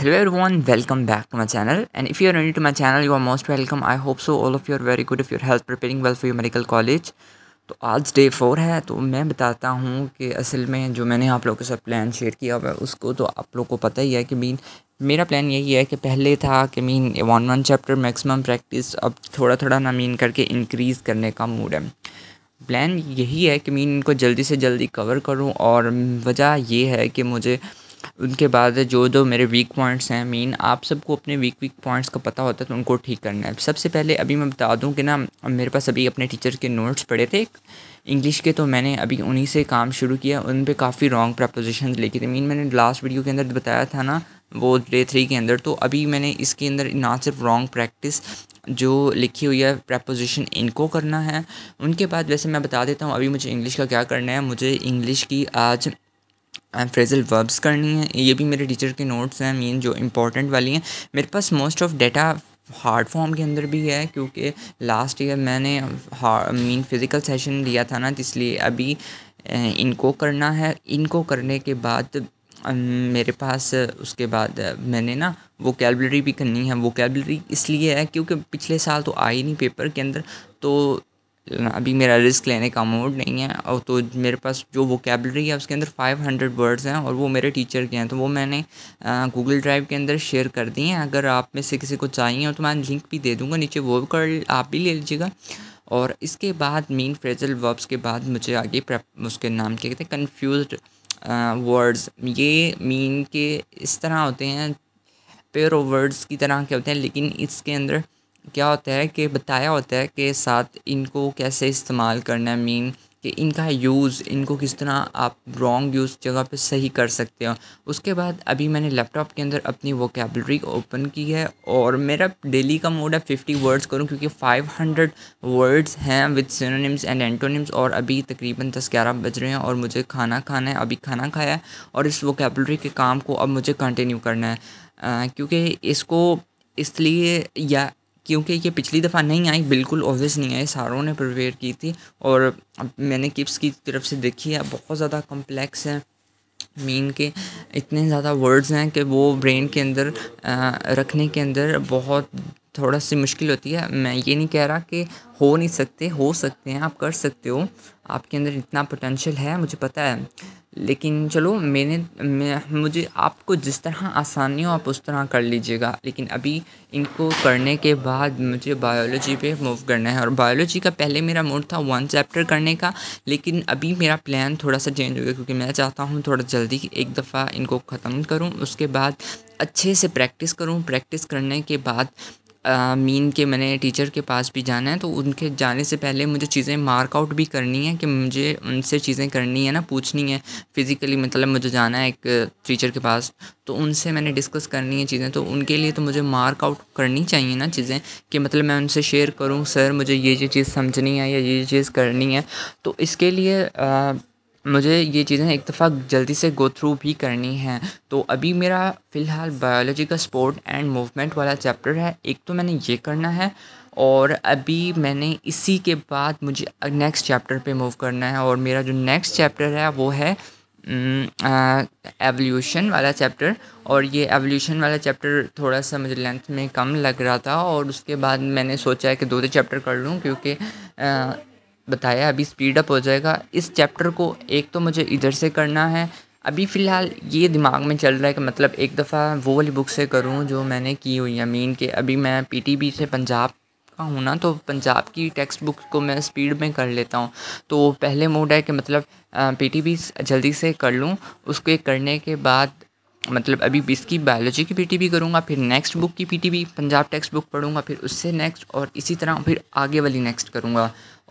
hello everyone welcome back to my channel and if you are new to my channel you are most welcome i hope so all of you are very good if your health preparing well for your medical college तो आज day four है तो मैं बताता हूँ कि असल में जो मैंने आप लोगों के साथ प्लान शेयर किया हुआ है उसको तो आप लोगों को पता ही है कि मीन मेरा प्लान यही है कि पहले था कि mean one one chapter maximum practice अब थोड़ा थोड़ा ना मीन करके इंक्रीज़ करने का मूड है प्लान यही है कि मीन इनको जल्दी से जल्दी कवर करूँ और वजह यह है कि मुझे उनके बाद जो जो मेरे वीक पॉइंट्स हैं मीन आप सबको अपने वीक वीक पॉइंट्स का पता होता है तो उनको ठीक करना है सबसे पहले अभी मैं बता दूं कि ना मेरे पास अभी अपने टीचर के नोट्स पड़े थे इंग्लिश के तो मैंने अभी उन्हीं से काम शुरू किया उन पर काफ़ी रॉन्ग प्रपोजिशन लिखी थी मीन मैंने लास्ट वीडियो के अंदर बताया था ना वो डे थ्री के अंदर तो अभी मैंने इसके अंदर ना सिर्फ रॉन्ग प्रैक्टिस जो लिखी हुई है प्रपोजिशन इनको करना है उनके बाद वैसे मैं बता देता हूँ अभी मुझे इंग्लिश का क्या करना है मुझे इंग्लिश की आज फ्रेजल वर्ब्स करनी है ये भी मेरे टीचर के नोट्स हैं मीन जो इंपॉर्टेंट वाली हैं मेरे पास most of data hard form के अंदर भी है क्योंकि लास्ट ईयर मैंने मीन फिज़िकल सेशन लिया था ना इसलिए अभी इनको करना है इनको करने के बाद मेरे पास उसके बाद मैंने ना वो कैलबलरी भी करनी है वो कैलबलरी इसलिए है क्योंकि पिछले साल तो आई नहीं पेपर के अंदर तो अभी मेरा रिस्क लेने का मूड नहीं है और तो मेरे पास जो कैबलरी है उसके अंदर 500 वर्ड्स हैं और वो मेरे टीचर के हैं तो वो मैंने गूगल ड्राइव के अंदर शेयर कर दिए हैं अगर आप में से किसी को चाहिए हो तो मैं लिंक भी दे दूँगा नीचे वो कर आप भी ले लीजिएगा और इसके बाद मेन फ्रेजल वर्ब्स के बाद मुझे आगे प्रेप उसके नाम क्या कहते हैं कन्फ्यूज वर्ड्स ये मीन के इस तरह होते हैं पेयर ऑफ वर्ड्स की तरह के होते हैं लेकिन इसके अंदर क्या होता है कि बताया होता है कि साथ इनको कैसे इस्तेमाल करना है मीन कि इनका यूज़ इनको किस तरह आप रॉन्ग यूज़ जगह पे सही कर सकते हो उसके बाद अभी मैंने लैपटॉप के अंदर अपनी वोकेबलरी ओपन की है और मेरा डेली का मोड है फिफ्टी वर्ड्स करूँ क्योंकि फ़ाइव हंड्रेड वर्ड्स हैं विद सिनोनिम्स एंड एंटोनिम्स और अभी तकरीबन दस ग्यारह बज रहे हैं और मुझे खाना खाना है अभी खाना खाया है और इस वोकेबलरी के काम को अब मुझे कंटिन्यू करना है क्योंकि इसको इसलिए या क्योंकि ये पिछली दफ़ा नहीं आई बिल्कुल ऑब्वियस नहीं आई सारों ने प्रिपेयर की थी और मैंने किप्स की तरफ से देखी है बहुत ज़्यादा कॉम्प्लेक्स है मीन के इतने ज़्यादा वर्ड्स हैं कि वो ब्रेन के अंदर रखने के अंदर बहुत थोड़ा सी मुश्किल होती है मैं ये नहीं कह रहा कि हो नहीं सकते हो सकते हैं आप कर सकते हो आपके अंदर इतना पोटेंशियल है मुझे पता है लेकिन चलो मैंने मैं मुझे आपको जिस तरह आसानी हो आप उस तरह कर लीजिएगा लेकिन अभी इनको करने के बाद मुझे बायोलॉजी पे मूव करना है और बायोलॉजी का पहले मेरा मूड था वन चैप्टर करने का लेकिन अभी मेरा प्लान थोड़ा सा चेंज हो गया क्योंकि मैं चाहता हूँ थोड़ा जल्दी एक दफ़ा इनको ख़त्म करूँ उसके बाद अच्छे से प्रैक्टिस करूँ प्रैक्टिस करने के बाद मीन के मैंने टीचर के पास भी जाना है तो उनके जाने से पहले मुझे चीज़ें मार्क आउट भी करनी है कि मुझे उनसे चीज़ें करनी है ना पूछनी है फिज़िकली मतलब मुझे जाना है एक टीचर के पास तो उनसे मैंने डिस्कस करनी है चीज़ें तो उनके लिए तो मुझे मार्क आउट करनी चाहिए ना चीज़ें कि मतलब मैं उनसे शेयर करूँ सर मुझे ये ये चीज़ समझनी है या ये चीज़ करनी है तो इसके लिए आ, मुझे ये चीज़ें इतफाक जल्दी से गो थ्रू भी करनी हैं तो अभी मेरा फ़िलहाल बायोलॉजी का स्पोर्ट एंड मूवमेंट वाला चैप्टर है एक तो मैंने ये करना है और अभी मैंने इसी के बाद मुझे नेक्स्ट चैप्टर पे मूव करना है और मेरा जो नेक्स्ट चैप्टर है वो है एवोल्यूशन वाला चैप्टर और ये एवोल्यूशन वाला चैप्टर थोड़ा सा मुझे लेंथ में कम लग रहा था और उसके बाद मैंने सोचा है कि दो दो चैप्टर कर लूँ क्योंकि बताया अभी स्पीड अप हो जाएगा इस चैप्टर को एक तो मुझे इधर से करना है अभी फ़िलहाल ये दिमाग में चल रहा है कि मतलब एक दफ़ा वो वाली बुक से करूँ जो मैंने की हुई है मीन के अभी मैं पीटीबी से पंजाब का हूँ ना तो पंजाब की टेक्स्ट बुक को मैं स्पीड में कर लेता हूँ तो पहले मोड है कि मतलब पीटीबी जल्दी से कर लूँ उसके करने के बाद मतलब अभी इसकी बायोलॉजी की पीटी भी करूँगा फिर नेक्स्ट बुक की पीटी भी पंजाब टेक्स्ट बुक पढ़ूँगा फिर उससे नेक्स्ट और इसी तरह फिर आगे वाली नेक्स्ट करूँगा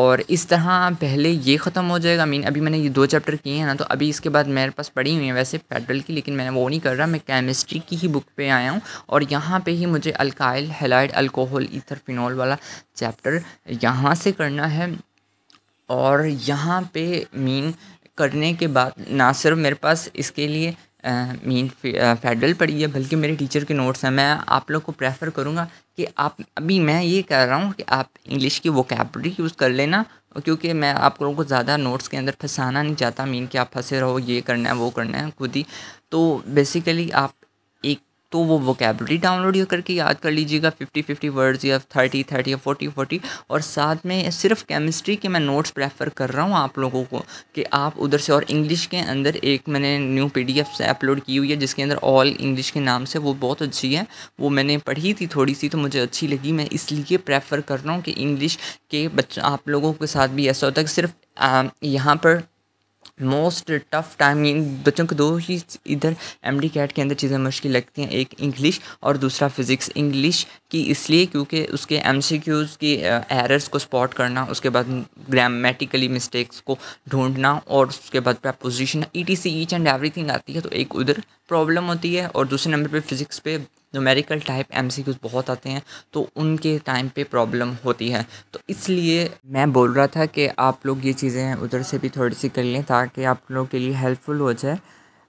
और इस तरह पहले ये ख़त्म हो जाएगा मीन अभी मैंने ये दो चैप्टर किए हैं ना तो अभी इसके बाद मेरे पास पढ़ी हुई है वैसे फेडरल की लेकिन मैंने वो नहीं कर रहा मैं केमिस्ट्री की ही बुक पे आया हूँ और यहाँ पे ही मुझे alkyl halide alcohol ether phenol वाला चैप्टर यहाँ से करना है और यहाँ पे मीन करने के बाद ना सिर्फ मेरे पास इसके लिए मीन फेडरल पढ़ी है बल्कि मेरे टीचर के नोट्स हैं मैं आप लोग को प्रेफर करूँगा कि आप अभी मैं ये कह रहा हूँ कि आप इंग्लिश की वोकेबलरी यूज़ कर लेना क्योंकि मैं आप लोगों को ज़्यादा नोट्स के अंदर फंसाना नहीं चाहता मीन कि आप फंसे रहो ये करना है वो करना है खुद ही तो बेसिकली आप तो वो वोकेबलरी डाउनलोड करके याद कर लीजिएगा फिफ्टी फिफ्टी वर्ड्स या थर्टी थर्टी या फोर्टी फोर्टी और साथ में सिर्फ केमिस्ट्री के मैं नोट्स प्रेफर कर रहा हूँ आप लोगों को कि आप उधर से और इंग्लिश के अंदर एक मैंने न्यू पी डी एफ से अपलोड की हुई है जिसके अंदर ऑल इंग्लिश के नाम से वो बहुत अच्छी है वो मैंने पढ़ी थी थोड़ी सी तो मुझे अच्छी लगी मैं इसलिए प्रेफर कर रहा हूँ कि इंग्लिश के बच्चों आप लोगों के साथ भी ऐसा होता है कि सिर्फ यहाँ पर मोस्ट टफ टाइम बच्चों को दो ही इधर एम डी कैट के अंदर चीज़ें मुश्किल लगती हैं एक इंग्लिश और दूसरा फिज़िक्स इंग्लिश की इसलिए क्योंकि उसके एम सी क्यूज़ की एरर्स को स्पॉट करना उसके बाद ग्रामेटिकली मिस्टेक्स को ढूंढना और उसके बाद preposition E T C each and everything आती है तो एक उधर प्रॉब्लम होती है और दूसरे नंबर पर फिज़िक्स पे नोमेरिकल टाइप एम बहुत आते हैं तो उनके टाइम पे प्रॉब्लम होती है तो इसलिए मैं बोल रहा था कि आप लोग ये चीज़ें उधर से भी थोड़ी सी कर लें ताकि आप लोगों के लिए हेल्पफुल हो जाए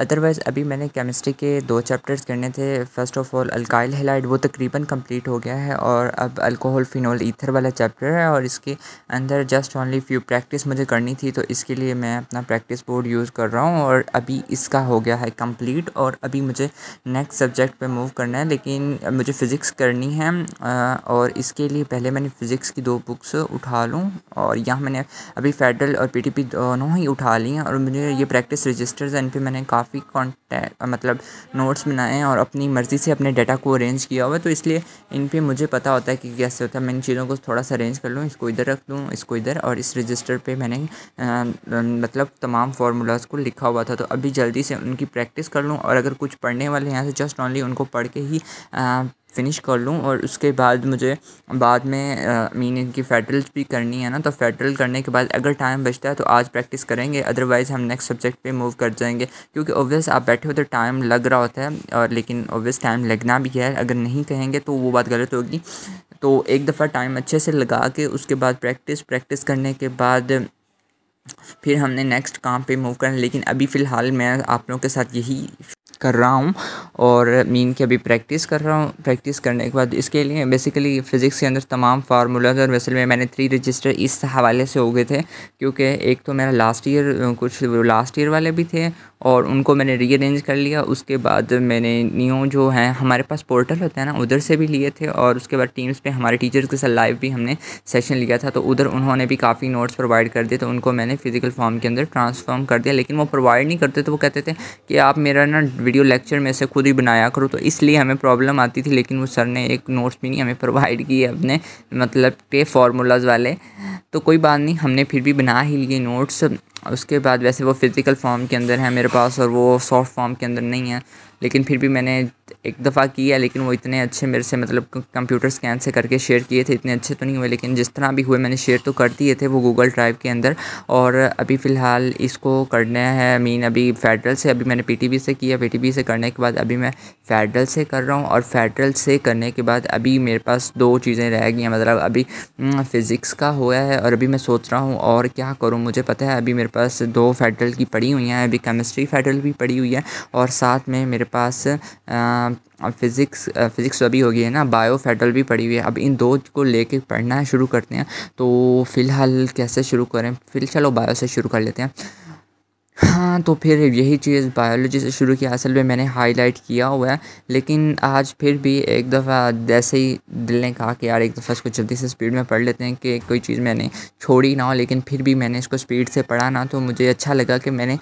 अदरवाइज़ अभी मैंने केमिस्ट्री के दो चैप्टर्स करने थे first of all alkyl halide वो तकरीबन कंप्लीट हो गया है और अब अल्कोहल फिनोल ईथर वाला चैप्टर है और इसके अंदर जस्ट ओनली फ्यू प्रैक्टिस मुझे करनी थी तो इसके लिए मैं अपना प्रैक्टिस बोर्ड यूज़ कर रहा हूँ और अभी इसका हो गया है कम्प्लीट और अभी मुझे नेक्स्ट सब्जेक्ट पर मूव करना है लेकिन मुझे फ़िज़िक्स करनी है और इसके लिए पहले मैंने फ़िज़िक्स की दो बुक्स उठा लूँ और यहाँ मैंने अभी फेडरल और पी दोनों ही उठा ली हैं और मुझे ये प्रैक्टिस रजिस्टर्स हैं इन पर मैंने काफ़ी कॉन्टैक्ट मतलब नोट्स बनाए हैं और अपनी मर्ज़ी से अपने डाटा को अरेंज किया हुआ है तो इसलिए इन पर मुझे पता होता है कि कैसे होता है मैं इन चीज़ों को थोड़ा सा अरेंज कर लूँ इसको इधर रख लूँ इसको इधर और इस रजिस्टर पर मैंने मतलब तमाम फार्मूलाज़ को लिखा हुआ था तो अभी जल्दी से उनकी प्रैक्टिस कर लूँ और अगर कुछ पढ़ने वाले यहाँ से जस्ट ऑनली उनको पढ़ के ही फिनिश कर लूँ और उसके बाद मुझे बाद में मीन इनकी फेडरल्स भी करनी है ना तो फेडरल करने के बाद अगर टाइम बचता है तो आज प्रैक्टिस करेंगे अदरवाइज़ हम नेक्स्ट सब्जेक्ट पे मूव कर जाएंगे क्योंकि ओबियस आप बैठे हो तो टाइम लग रहा होता है और लेकिन ओबियस टाइम लगना भी है अगर नहीं कहेंगे तो वो बात गलत होगी तो एक दफ़ा टाइम अच्छे से लगा के उसके बाद प्रैक्टिस प्रैक्टिस करने के बाद फिर हमने नेक्स्ट काम पे मूव करना लेकिन अभी फ़िलहाल मैं आप लोगों के साथ यही कर रहा हूँ और मीन की अभी प्रैक्टिस कर रहा हूँ प्रैक्टिस करने के बाद इसके लिए बेसिकली फ़िज़िक्स के अंदर तमाम फार्मूलाज और वैसे में मैंने थ्री रजिस्टर इस हवाले से हो गए थे क्योंकि एक तो मेरा लास्ट ईयर कुछ लास्ट ईयर वाले भी थे और उनको मैंने रीअरेंज कर लिया उसके बाद मैंने न्यू जो है हमारे पास पोर्टल होता है ना उधर से भी लिए थे और उसके बाद टीम्स पे हमारे टीचर्स के साथ लाइव भी हमने सेशन लिया था तो उधर उन्होंने भी काफ़ी नोट्स प्रोवाइड कर दिए तो उनको मैंने फ़िज़िकल फॉर्म के अंदर ट्रांसफॉर्म कर दिया लेकिन वो प्रोवाइड नहीं करते तो वो कहते थे कि आप मेरा ना वीडियो लेक्चर में से खुद ही बनाया करो तो इसलिए हमें प्रॉब्लम आती थी लेकिन वो सर ने एक नोट्स भी नहीं हमें प्रोवाइड किए अपने मतलब के फार्मूलाज वाले तो कोई बात नहीं हमने फिर भी बना ही लिए नोट्स उसके बाद वैसे वो फ़िज़िकल फॉर्म के अंदर है मेरे पास और वो सॉफ्ट फॉर्म के अंदर नहीं है लेकिन फिर भी मैंने एक दफ़ा किया लेकिन वो इतने अच्छे मेरे से मतलब कंप्यूटर स्कैन से करके शेयर किए थे इतने अच्छे तो नहीं हुए लेकिन जिस तरह भी हुए मैंने शेयर तो कर दिए थे वो गूगल ड्राइव के अंदर और अभी फ़िलहाल इसको करना है आई मीन अभी फेडरल से अभी मैंने पी से किया पी से करने के बाद अभी मैं फेडरल से कर रहा हूँ और फेडरल से करने के बाद अभी मेरे पास दो चीज़ें रह गई हैं मतलब अभी फ़िज़िक्स का हुआ है और अभी मैं सोच रहा हूँ और क्या करूँ मुझे पता है अभी मेरे पास दो फेडरल की पड़ी हुई हैं अभी केमिस्ट्री फेडरल भी पड़ी हुई है और साथ में मेरे पास आ, फिज़िक्स फिज़िक्स तो अभी होगी है ना बायो फेडरल भी पढ़ी हुई है अब इन दो को लेके पढ़ना शुरू करते हैं तो फ़िलहाल कैसे शुरू करें फिर चलो बायो से शुरू कर लेते हैं हाँ तो फिर यही चीज़ बायोलॉजी से शुरू किया असल में मैंने हाईलाइट किया हुआ है लेकिन आज फिर भी एक दफ़ा जैसे ही दिल ने कहा कि यार एक दफ़ा इसको जल्दी से स्पीड में पढ़ लेते हैं कि कोई चीज़ मैंने छोड़ी ना हो लेकिन फिर भी मैंने इसको स्पीड से पढ़ा ना तो मुझे अच्छा लगा कि मैंने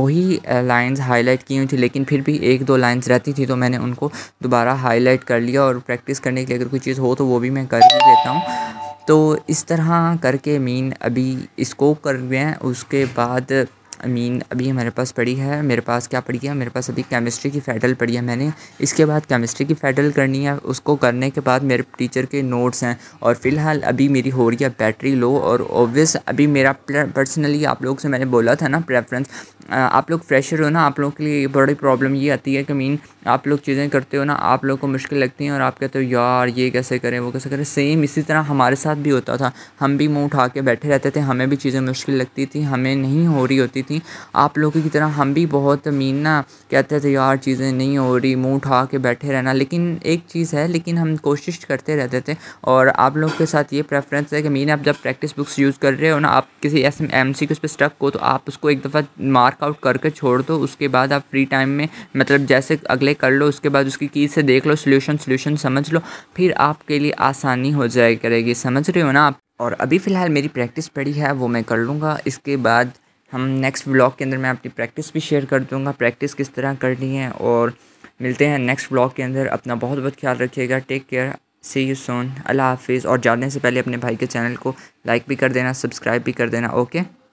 वही लाइन्स हाईलाइट की हुई थी लेकिन फिर भी एक दो लाइन्स रहती थी तो मैंने उनको दोबारा हाईलाइट कर लिया और प्रैक्टिस करने के लिए अगर कोई चीज़ हो तो वो भी मैं कर ही लेता हूँ तो इस तरह करके मीन अभी इसको कर रहे हैं उसके बाद आई मीन अभी हमारे पास पड़ी है मेरे पास क्या पड़ी है मेरे पास अभी केमिस्ट्री की फेडल पड़ी है मैंने इसके बाद केमिस्ट्री की फेडल करनी है उसको करने के बाद मेरे टीचर के नोट्स हैं और फ़िलहाल अभी मेरी हो रही है बैटरी लो और ओबियस अभी मेरा पर्सनली आप लोग से मैंने बोला था ना प्रेफरेंस आप लोग फ्रेशर हो ना आप लोगों के लिए बड़ी प्रॉब्लम ये आती है कि मीन आप लोग चीज़ें करते हो ना आप लोग को मुश्किल लगती हैं और आप कहते हो यार ये कैसे करें वो कैसे करें सेम इसी तरह हमारे साथ भी होता था हम भी मुँह उठा के बैठे रहते थे हमें भी चीज़ें मुश्किल लगती थी हमें नहीं हो रही होती थी थी आप लोगों की तरह हम भी बहुत मीन ना कहते थे यार चीज़ें नहीं हो रही मुँह उठा के बैठे रहना लेकिन एक चीज़ है लेकिन हम कोशिश करते रहते थे और आप लोग के साथ ये प्रेफरेंस है कि मीन आप जब प्रैक्टिस बुक्स यूज़ कर रहे हो ना आप किसी ऐसे एम सी उस पर स्टक हो तो आप उसको एक दफ़ा मार्कआउट करके छोड़ दो उसके बाद आप फ्री टाइम में मतलब जैसे अगले कर लो उसके बाद उसकी कीज से देख लो सोल्यूशन सोल्यूशन समझ लो फिर आपके लिए आसानी हो जाए करेगी समझ रहे हो ना आप और अभी फ़िलहाल मेरी प्रैक्टिस पड़ी है वो मैं कर लूँगा इसके बाद हम नेक्स्ट व्लॉग के अंदर मैं अपनी प्रैक्टिस भी शेयर कर दूँगा प्रैक्टिस किस तरह करनी है और मिलते हैं नेक्स्ट ब्लॉग के अंदर अपना बहुत बहुत ख्याल रखिएगा take care see you soon अल्लाह हाफिज़ और जाने से पहले अपने भाई के चैनल को लाइक भी कर देना सब्सक्राइब भी कर देना ओके